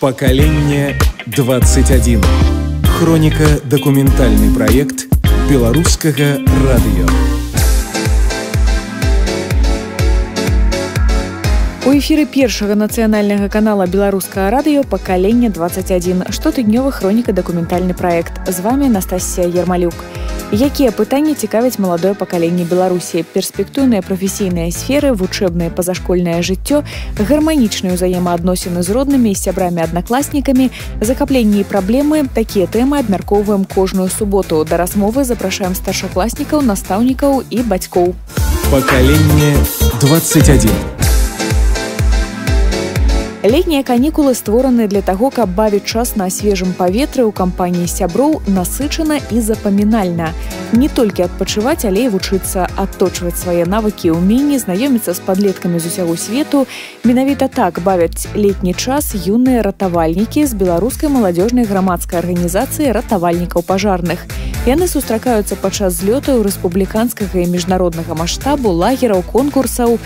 Поколение 21. Хроника документальный проект Белорусского радио. У эфіры першага нацыянальнага канала беларускае радыё пакаленне 21 штотыднёвы хроніка дакументальны праект з вами Настасія Ермалюк. Якія пытанні цікавяць маладое пакаленне Беларусі, перспектыўныя прафесійныя сферы, вучэбнае пазашкольнае жыццё, гарманічныя ўзаемаадносіны з роднымі і сябрамі аднакласнікамі, закапленні і праблемы, такія тэмы абмяркоўваем кожную суботу. Да размовы запрашаем старшакласнікаў, настаўнікаў і бацькоў. Пакаленне 21 Летнія канікулы створаны для таго, каб бавіць час на свежым паветры ў кампаніі сяброў насычана і запамінальна. Не толькі адпачываць, але і вучыцца адточваць свае навыкі ўменні, знаёміцца з падлеткамі з усяго свету. Менавіта так бавяць летні час юныя ратавальнікі з беларускай маладзёжнай грамадскай арганізацыі ратавальнікаў пажарных. Яны сустракаюцца падчас злётаў рэспубліканскага і міжнароднага маштабу лагераў конкурсаў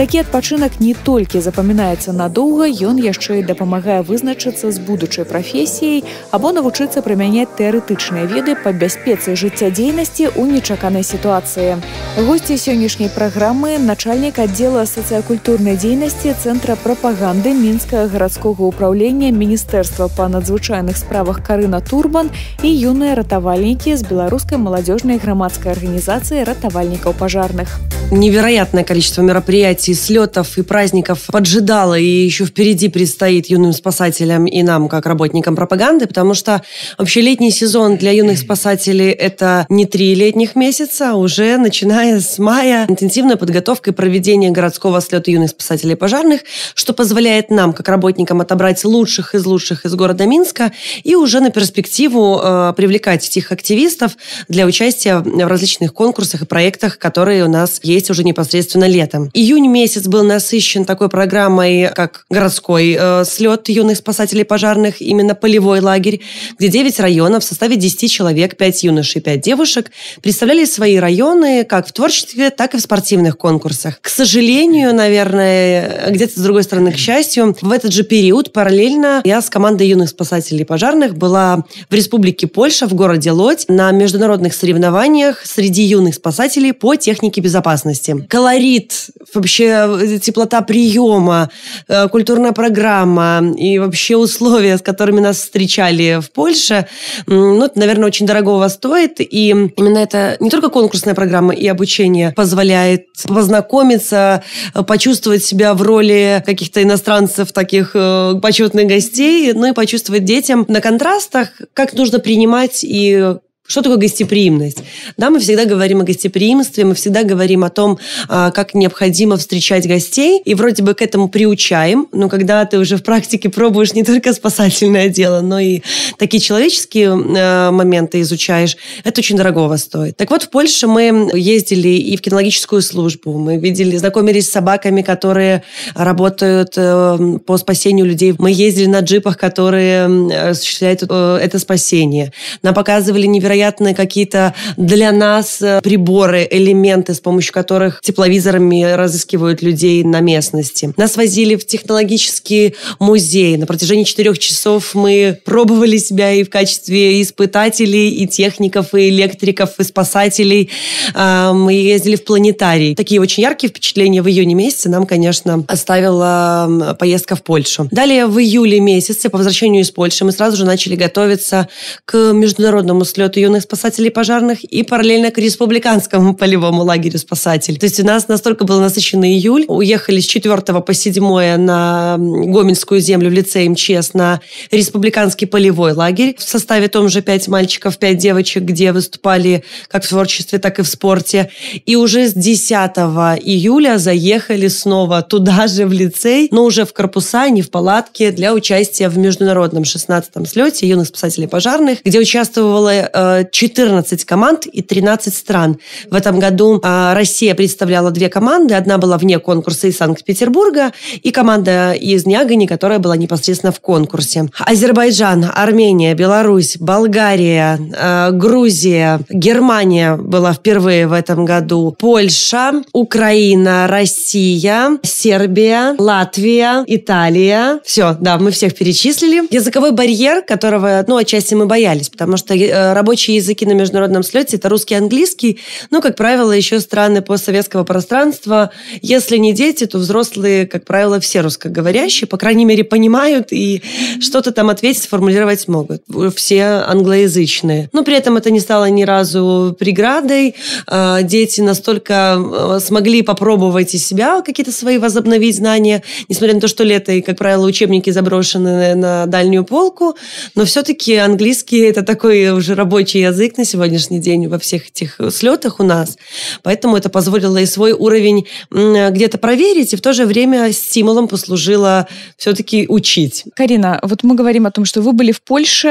Такі адпачынак не толькі запамінаецца надоўга, ён яшчэ і дапамагае вызначыцца з будучай прафесіяй або навучыцца прымяняць тэарэтычныя веды па бяспецы жыццядзейнасці ў нечаканай сітуацыі. Госці сённяшняй праграмы начальнік аддзела сацыякультурнай дзейнасці цэнтра прапаганды мінскага гарадскога ўправлення міністэрства па надзвычайных справах карына Турбан і юныя ратавальнікі з беларускай маладзёжнай грамадскай арганізацыі ратавальнікаў пажарных. невероятное количество мероприятий, слетов и праздников поджидало и еще впереди предстоит юным спасателям и нам, как работникам пропаганды, потому что вообще летний сезон для юных спасателей – это не три летних месяца, а уже начиная с мая интенсивная подготовка и проведение городского слета юных спасателей и пожарных, что позволяет нам, как работникам, отобрать лучших из лучших из города Минска и уже на перспективу э, привлекать этих активистов для участия в различных конкурсах и проектах, которые у нас есть здесь уже непосредственно летом. Июнь месяц был насыщен такой программой, как городской э, слет юных спасателей пожарных, именно полевой лагерь, где 9 районов в составе 10 человек, 5 юношей, 5 девушек, представляли свои районы как в творчестве, так и в спортивных конкурсах. К сожалению, наверное, где-то с другой стороны, к счастью, в этот же период параллельно я с командой юных спасателей пожарных была в Республике Польша, в городе Лодь, на международных соревнованиях среди юных спасателей по технике безопасности частности. Колорит, вообще э, теплота приема, э, культурная программа и вообще условия, с которыми нас встречали в Польше, ну, это, наверное, очень дорогого стоит. И именно это не только конкурсная программа и обучение позволяет познакомиться, э, почувствовать себя в роли каких-то иностранцев, таких почетных гостей, ну и почувствовать детям на контрастах, как нужно принимать и что такое гостеприимность? Да, мы всегда говорим о гостеприимстве, мы всегда говорим о том, а, как необходимо встречать гостей, и вроде бы к этому приучаем, но когда ты уже в практике пробуешь не только спасательное дело, но и такие человеческие а, моменты изучаешь, это очень дорогого стоит. Так вот, в Польше мы ездили и в кинологическую службу, мы видели, знакомились с собаками, которые работают э, по спасению людей, мы ездили на джипах, которые осуществляют э, это спасение. Нам показывали невероятные невероятные какие-то для нас э, приборы, элементы, с помощью которых тепловизорами разыскивают людей на местности. Нас возили в технологический музей. На протяжении четырех часов мы пробовали себя и в качестве испытателей, и техников, и электриков, и спасателей. А, мы ездили в планетарий. Такие очень яркие впечатления в июне месяце нам, конечно, оставила поездка в Польшу. Далее в июле месяце по возвращению из Польши мы сразу же начали готовиться к международному слету юных спасателей пожарных и параллельно к республиканскому полевому лагерю спасателей. То есть у нас настолько был насыщенный июль. Уехали с 4 по 7 на гоминскую землю в лице МЧС на республиканский полевой лагерь. В составе том же 5 мальчиков, 5 девочек, где выступали как в творчестве, так и в спорте. И уже с 10 июля заехали снова туда же в лицей, но уже в корпуса, не в палатке, для участия в международном 16-м слете юных спасателей пожарных, где участвовало э, 14 команд и 13 стран. В этом году а, Россия представляла две команды. Одна была вне конкурса из Санкт-Петербурга и команда из Нягани, которая была непосредственно в конкурсе. Азербайджан, Армения, Беларусь, Болгария, а, Грузия, Германия была впервые в этом году, Польша, Украина, Россия, Сербия, Латвия, Италия. Все, да, мы всех перечислили. Языковой барьер, которого, ну, отчасти мы боялись, потому что э, рабочие общие языки на международном слете – это русский и английский, ну, как правило, еще страны постсоветского пространства. Если не дети, то взрослые, как правило, все русскоговорящие, по крайней мере, понимают и что-то там ответить, сформулировать могут. Все англоязычные. Но при этом это не стало ни разу преградой. А, дети настолько а, смогли попробовать из себя какие-то свои возобновить знания, несмотря на то, что лето и, как правило, учебники заброшены на дальнюю полку, но все-таки английский – это такой уже рабочий рабочий язык на сегодняшний день во всех этих э, слетах у нас. Поэтому это позволило и свой уровень где-то проверить, и в то же время стимулом послужило все-таки учить. Карина, вот мы говорим о том, что вы были в Польше,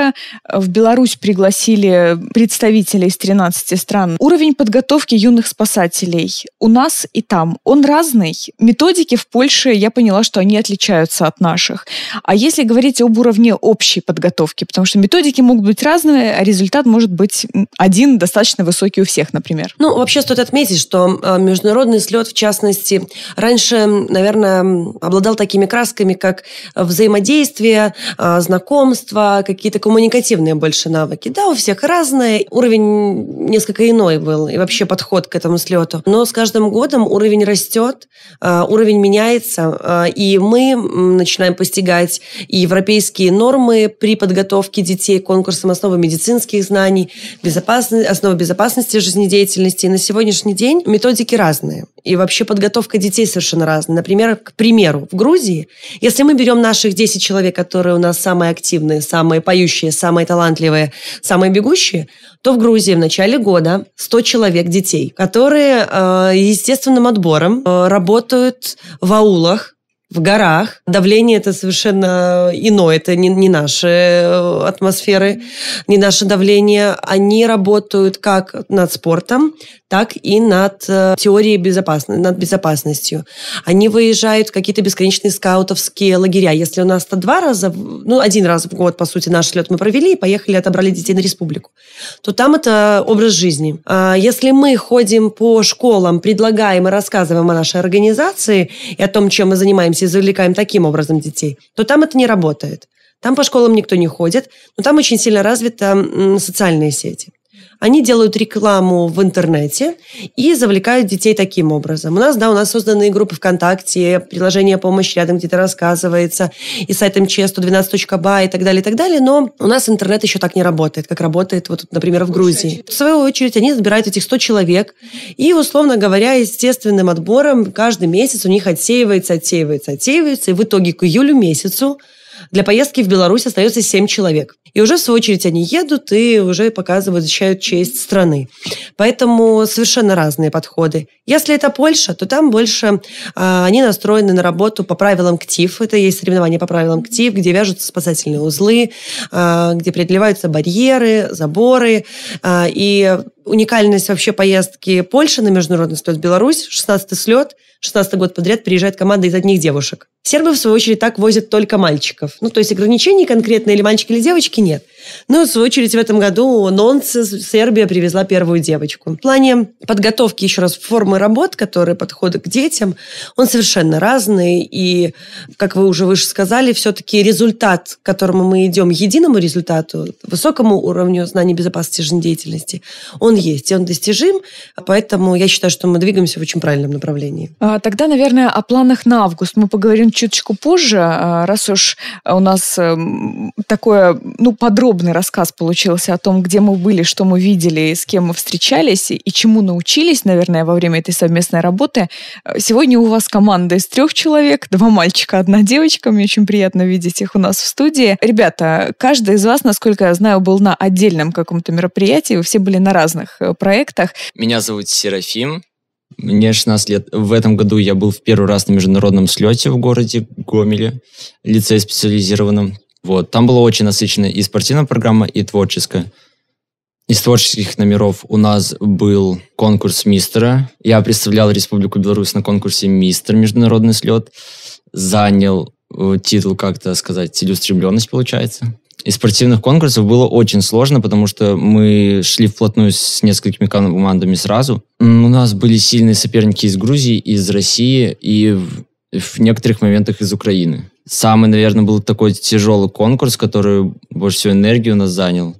э, в Беларусь пригласили представителей из 13 стран. Уровень подготовки юных спасателей у нас и там, он разный. Методики в Польше, я поняла, что они отличаются от наших. А если говорить об уровне общей подготовки, потому что методики могут быть разные, а результат может может быть один достаточно высокий у всех, например? Ну, вообще стоит отметить, что а, международный слет, в частности, раньше, наверное, обладал такими красками, как взаимодействие, а, знакомство, какие-то коммуникативные больше навыки. Да, у всех разные, уровень несколько иной был, и вообще подход к этому слету. Но с каждым годом уровень растет, а, уровень меняется, и мы начинаем постигать и европейские нормы при подготовке детей к конкурсам основы медицинских знаний, требований, безопасности, основы безопасности жизнедеятельности. И на сегодняшний день методики разные. И вообще подготовка детей совершенно разная. Например, к примеру, в Грузии, если мы берем наших 10 человек, которые у нас самые активные, самые поющие, самые талантливые, самые бегущие, то в Грузии в начале года 100 человек детей, которые э, естественным отбором э, работают в аулах, в горах. Давление это совершенно иное, это не, не наши э, атмосферы, не наше давление. Они работают как над спортом, так и над э, теорией безопасности, над безопасностью. Они выезжают в какие-то бесконечные скаутовские лагеря. Если у нас то два раза, ну, один раз в год, по сути, наш лед мы провели и поехали, отобрали детей на республику, то там это образ жизни. А если мы ходим по школам, предлагаем и рассказываем о нашей организации и о том, чем мы занимаемся, и завлекаем таким образом детей, то там это не работает. Там по школам никто не ходит, но там очень сильно развиты социальные сети. Они делают рекламу в интернете и завлекают детей таким образом. У нас, да, у нас созданы группы ВКонтакте, приложение «Помощь» рядом где-то рассказывается, и сайт mch112.ba и так далее, и так далее, но у нас интернет еще так не работает, как работает, вот, например, в Грузии. А в свою очередь, они забирают этих 100 человек, и, условно говоря, естественным отбором каждый месяц у них отсеивается, отсеивается, отсеивается, и в итоге к июлю месяцу для поездки в Беларусь остается 7 человек. И уже, в свою очередь, они едут и уже показывают, защищают честь страны. Поэтому совершенно разные подходы. Если это Польша, то там больше а, они настроены на работу по правилам КТИФ. Это есть соревнования по правилам КТИФ, где вяжутся спасательные узлы, а, где преодолеваются барьеры, заборы. А, и уникальность вообще поездки Польши на международный слет Беларусь. 16-й слет, 16-й год подряд приезжает команда из одних девушек. Сербы, в свою очередь, так возят только мальчиков. Ну, то есть ограничений конкретно или мальчики, или девочки нет. Ну, в свою очередь, в этом году Нонсес, Сербия привезла первую девочку. В плане подготовки, еще раз, формы работ, которые подходы к детям, он совершенно разный. И, как вы уже выше сказали, все-таки результат, к которому мы идем, единому результату, высокому уровню знаний безопасности жизнедеятельности, он есть, и он достижим, поэтому я считаю, что мы двигаемся в очень правильном направлении. А, тогда, наверное, о планах на август мы поговорим чуточку позже, а, раз уж э, у нас э, такой ну, подробный рассказ получился о том, где мы были, что мы видели, с кем мы встречались и чему научились, наверное, во время этой совместной работы. Э, сегодня у вас команда из трех человек, два мальчика, одна девочка. Мне очень приятно видеть их у нас в студии. Ребята, каждый из вас, насколько я знаю, был на отдельном каком-то мероприятии, вы все были на разных разных э, проектах. Меня зовут Серафим, мне 16 лет. В этом году я был в первый раз на международном слете в городе Гомеле, лицее специализированном. Вот. Там была очень насыщенная и спортивная программа, и творческая. Из творческих номеров у нас был конкурс мистера. Я представлял Республику Беларусь на конкурсе «Мистер. Международный слет». Занял э, титул, как-то сказать, целеустремленность получается из спортивных конкурсов было очень сложно, потому что мы шли вплотную с несколькими командами сразу. У нас были сильные соперники из Грузии, из России и в, в некоторых моментах из Украины. Самый, наверное, был такой тяжелый конкурс, который больше всего энергии у нас занял.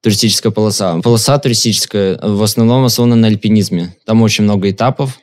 Туристическая полоса. Полоса туристическая в основном основана на альпинизме. Там очень много этапов.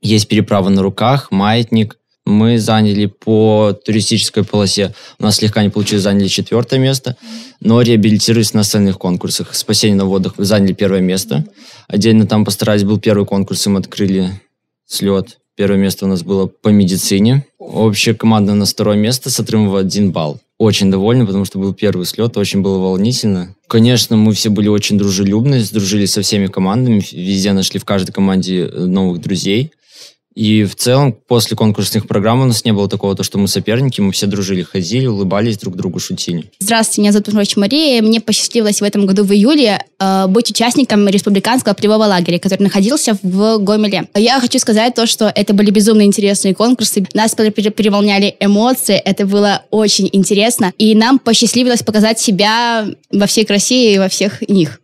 Есть переправа на руках, маятник, мы заняли по туристической полосе. У нас слегка не получилось, заняли четвертое место, но реабилитировались на остальных конкурсах. Спасение на водах заняли первое место. Отдельно там постарались, был первый конкурс, им открыли слет. Первое место у нас было по медицине. Общая команда на второе место с отрывом в один балл. Очень довольны, потому что был первый слет, очень было волнительно. Конечно, мы все были очень дружелюбны, дружили со всеми командами, везде нашли в каждой команде новых друзей. И в целом после конкурсных программ у нас не было такого, то, что мы соперники, мы все дружили, ходили, улыбались друг другу, шутили. Здравствуйте, меня зовут Пушмович Мария. Мне посчастливилось в этом году в июле э, быть участником республиканского полевого лагеря, который находился в Гомеле. Я хочу сказать то, что это были безумно интересные конкурсы. Нас переполняли эмоции, это было очень интересно. И нам посчастливилось показать себя во всей красе и во всех них.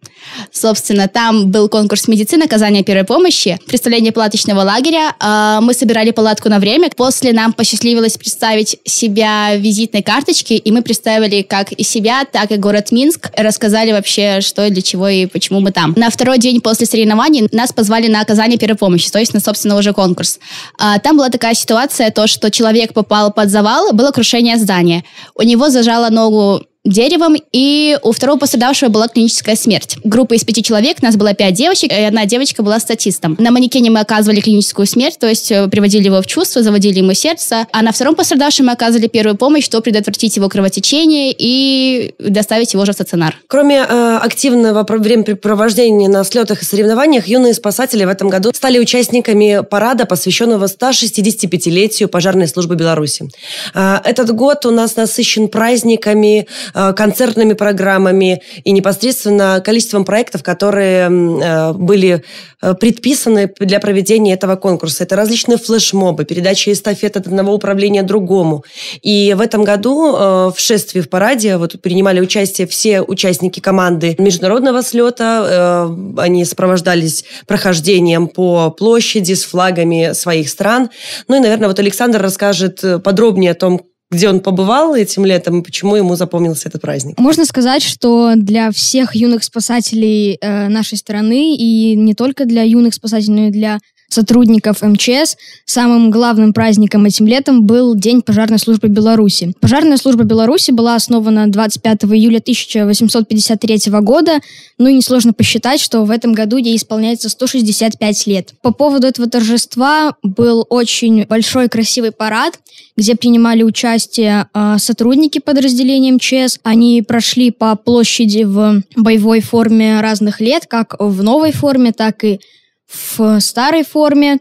Собственно, там был конкурс медицины, оказания первой помощи, представление палаточного лагеря. А, мы собирали палатку на время. После нам посчастливилось представить себя визитной карточки, и мы представили как и себя, так и город Минск. Рассказали вообще, что, для чего и почему мы там. На второй день после соревнований нас позвали на оказание первой помощи, то есть на, собственно, уже конкурс. А, там была такая ситуация, то, что человек попал под завал, было крушение здания. У него зажало ногу деревом, и у второго пострадавшего была клиническая смерть. Группа из пяти человек, нас было пять девочек, и одна девочка была статистом. На манекене мы оказывали клиническую смерть, то есть э, приводили его в чувство, заводили ему сердце, а на втором пострадавшем мы оказывали первую помощь, чтобы предотвратить его кровотечение и доставить его же в стационар. Кроме э, активного времяпрепровождения на слетах и соревнованиях, юные спасатели в этом году стали участниками парада, посвященного 165-летию пожарной службы Беларуси. Э, этот год у нас насыщен праздниками, Э, концертными программами и непосредственно количеством проектов, которые э, были э, предписаны для проведения этого конкурса. Это различные флешмобы, передача эстафет от одного управления другому. И в этом году в шествии, в параде вот, принимали участие все участники команды международного слета. Они сопровождались прохождением по площади с флагами своих стран. Ну и, наверное, вот Александр расскажет подробнее о том, где он побывал этим летом и почему ему запомнился этот праздник. Можно сказать, что для всех юных спасателей э, нашей страны и не только для юных спасателей, но и для сотрудников МЧС. Самым главным праздником этим летом был День пожарной службы Беларуси. Пожарная служба Беларуси была основана 25 июля 1853 года, ну и несложно посчитать, что в этом году ей исполняется 165 лет. По поводу этого торжества был очень большой красивый парад, где принимали участие а, сотрудники подразделения МЧС. Они прошли по площади в боевой форме разных лет, как в новой форме, так и в старой форме.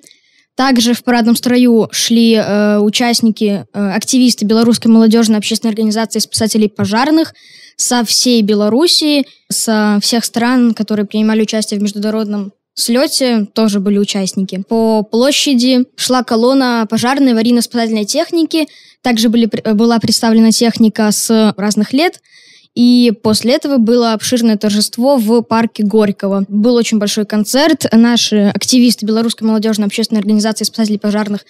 Также в парадном строю шли э, участники, э, активисты Белорусской молодежной общественной организации спасателей пожарных со всей Белоруссии, со всех стран, которые принимали участие в международном слете, тоже были участники. По площади шла колонна пожарной аварийно-спасательной техники, также были, э, была представлена техника с разных лет – и после этого было обширное торжество в парке Горького. Был очень большой концерт. Наши активисты Белорусской молодежной общественной организации спасателей пожарных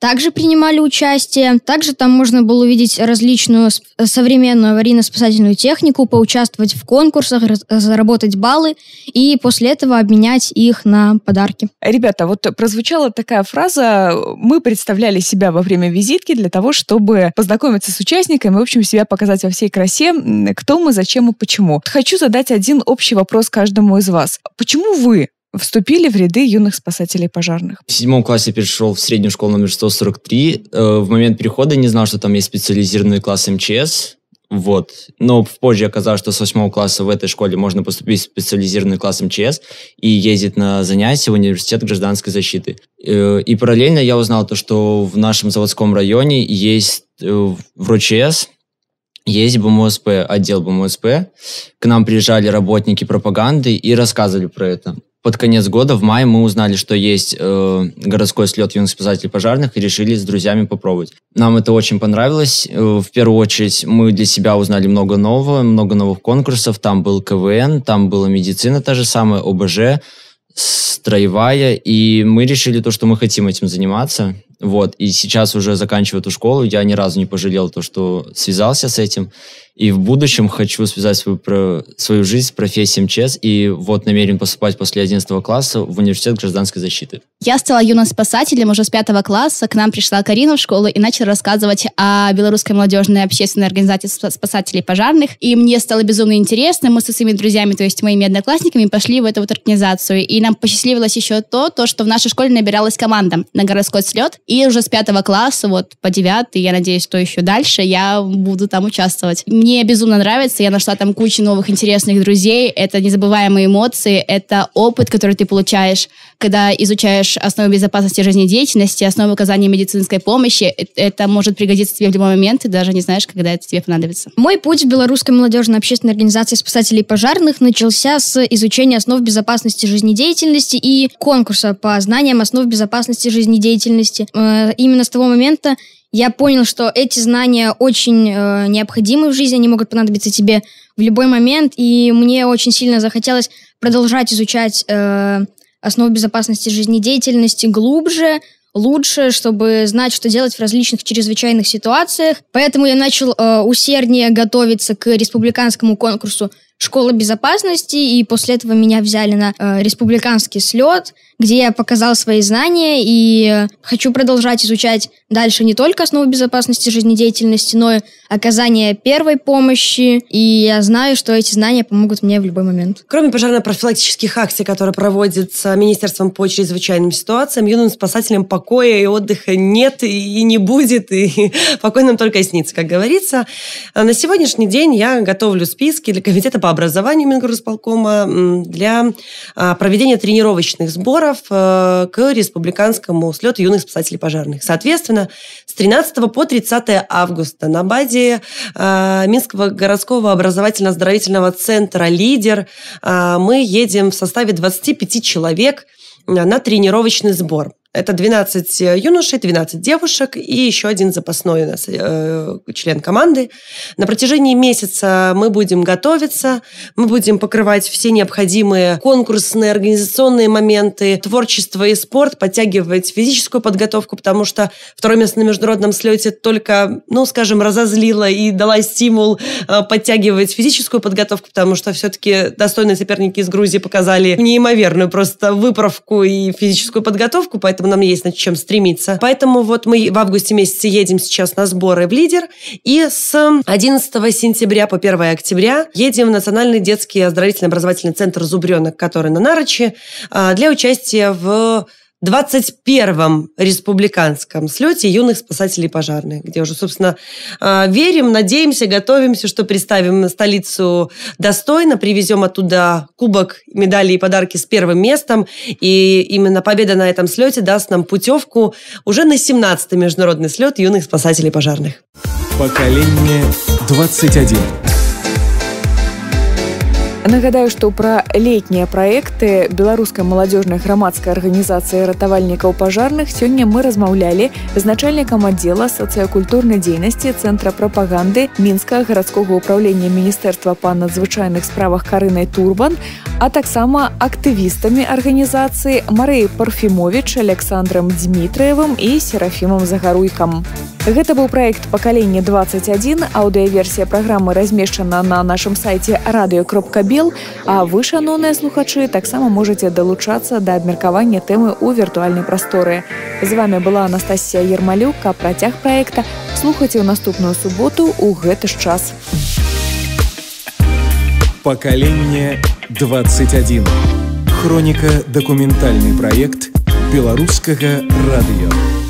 также принимали участие. Также там можно было увидеть различную э, современную аварийно-спасательную технику, поучаствовать в конкурсах, заработать баллы и после этого обменять их на подарки. Ребята, вот прозвучала такая фраза «Мы представляли себя во время визитки для того, чтобы познакомиться с участниками, в общем, себя показать во всей красе, кто мы, зачем и почему». Хочу задать один общий вопрос каждому из вас. Почему вы вступили в ряды юных спасателей пожарных. В седьмом классе перешел в среднюю школу номер 143. Э, в момент перехода не знал, что там есть специализированный класс МЧС. Вот. Но позже оказалось, что с восьмого класса в этой школе можно поступить в специализированный класс МЧС и ездить на занятия в университет гражданской защиты. Э, и параллельно я узнал то, что в нашем заводском районе есть э, в РОЧС, есть БМОСП, отдел БМОСП. К нам приезжали работники пропаганды и рассказывали про это под конец года, в мае, мы узнали, что есть э, городской слет юных спасателей пожарных и решили с друзьями попробовать. Нам это очень понравилось. Э, в первую очередь мы для себя узнали много нового, много новых конкурсов. Там был КВН, там была медицина та же самая, ОБЖ, строевая. И мы решили то, что мы хотим этим заниматься. Вот. И сейчас уже заканчивая эту школу, я ни разу не пожалел то, что связался с этим. И в будущем хочу связать свою, про, свою жизнь с профессией МЧС. И вот намерен поступать после 11 класса в университет гражданской защиты. Я стала юным спасателем уже с 5 класса. К нам пришла Карина в школу и начала рассказывать о белорусской молодежной общественной организации спасателей пожарных. И мне стало безумно интересно. Мы со своими друзьями, то есть моими одноклассниками, пошли в эту вот организацию. И нам посчастливилось еще то, то, что в нашей школе набиралась команда на городской слет. И уже с 5 класса, вот по 9, я надеюсь, что еще дальше, я буду там участвовать мне безумно нравится, я нашла там кучу новых интересных друзей, это незабываемые эмоции, это опыт, который ты получаешь, когда изучаешь основы безопасности жизнедеятельности, основы оказания медицинской помощи, э, это может пригодиться тебе в любой момент, ты даже не знаешь, когда это тебе понадобится. Мой путь в Белорусской молодежной общественной организации спасателей пожарных начался с изучения основ безопасности жизнедеятельности и конкурса по знаниям основ безопасности жизнедеятельности. Э, именно с того момента я понял, что эти знания очень э, необходимы в жизни, они могут понадобиться тебе в любой момент, и мне очень сильно захотелось продолжать изучать э, основы безопасности жизнедеятельности глубже, лучше, чтобы знать, что делать в различных чрезвычайных ситуациях. Поэтому я начал э, усерднее готовиться к республиканскому конкурсу школы безопасности, и после этого меня взяли на э, республиканский слет, где я показал свои знания и э, хочу продолжать изучать дальше не только основы безопасности жизнедеятельности, но и оказание первой помощи, и я знаю, что эти знания помогут мне в любой момент. Кроме пожарно-профилактических акций, которые проводятся Министерством по чрезвычайным ситуациям, юным спасателям покоя и отдыха нет и не будет, и покой нам только снится, как говорится. А на сегодняшний день я готовлю списки для комитета по образованию Мингорисполкома для а, проведения тренировочных сборов э, к республиканскому слету юных спасателей пожарных. Соответственно, с 13 по 30 августа на базе а, Минского городского образовательно-оздоровительного центра «Лидер» а, мы едем в составе 25 человек на тренировочный сбор. Это 12 э, юношей, 12 девушек и еще один запасной у нас э, член команды. На протяжении месяца мы будем готовиться, мы будем покрывать все необходимые конкурсные, организационные моменты, творчество и спорт, подтягивать физическую подготовку, потому что второе место на международном слете только, ну, скажем, разозлило и дала стимул э, подтягивать физическую подготовку, потому что все-таки достойные соперники из Грузии показали неимоверную просто выправку и физическую подготовку, поэтому поэтому нам есть над чем стремиться. Поэтому вот мы в августе месяце едем сейчас на сборы в «Лидер», и с 11 сентября по 1 октября едем в Национальный детский оздоровительно-образовательный центр «Зубренок», который на Нарочи, а, для участия в 21-м республиканском слете юных спасателей пожарных, где уже, собственно, а, верим, надеемся, готовимся, что представим столицу достойно, привезем оттуда кубок, медали и подарки с первым местом. И именно победа на этом слете даст нам путевку уже на 17-й международный слет юных спасателей пожарных. Поколение 21. Нагадаю, што пра летнія праекты беларускай маладзёжнай грамадскай арганізацыі ратавальнікаў пажарных сёння мы размаўлялі з начальнікам аддзела сацыякультурнай дзейнасці цэнтра прапаганды мінска гарадскога ўправлення міністэрства па надзвычайных справах карынай турбан, а таксама актывістамі арганізацыі Марыі Парфімовіч, Александром Дмітрыевым і Серафімам Загаруйкам. Гэта быў проект пакаленне 21 аўдыаверсія праграмы размешчана на нашым сайце радыё.бел а вы шаноўныя слухачы таксама можете далучацца да абмеркавання тэмы ў віртуальнай прасторы з вами была Анастасія ермалюка працяг проекта слухайте ў наступную суботу ў гэты ж час пакаленне 21 хроніка дакументальны проект беларускага радыё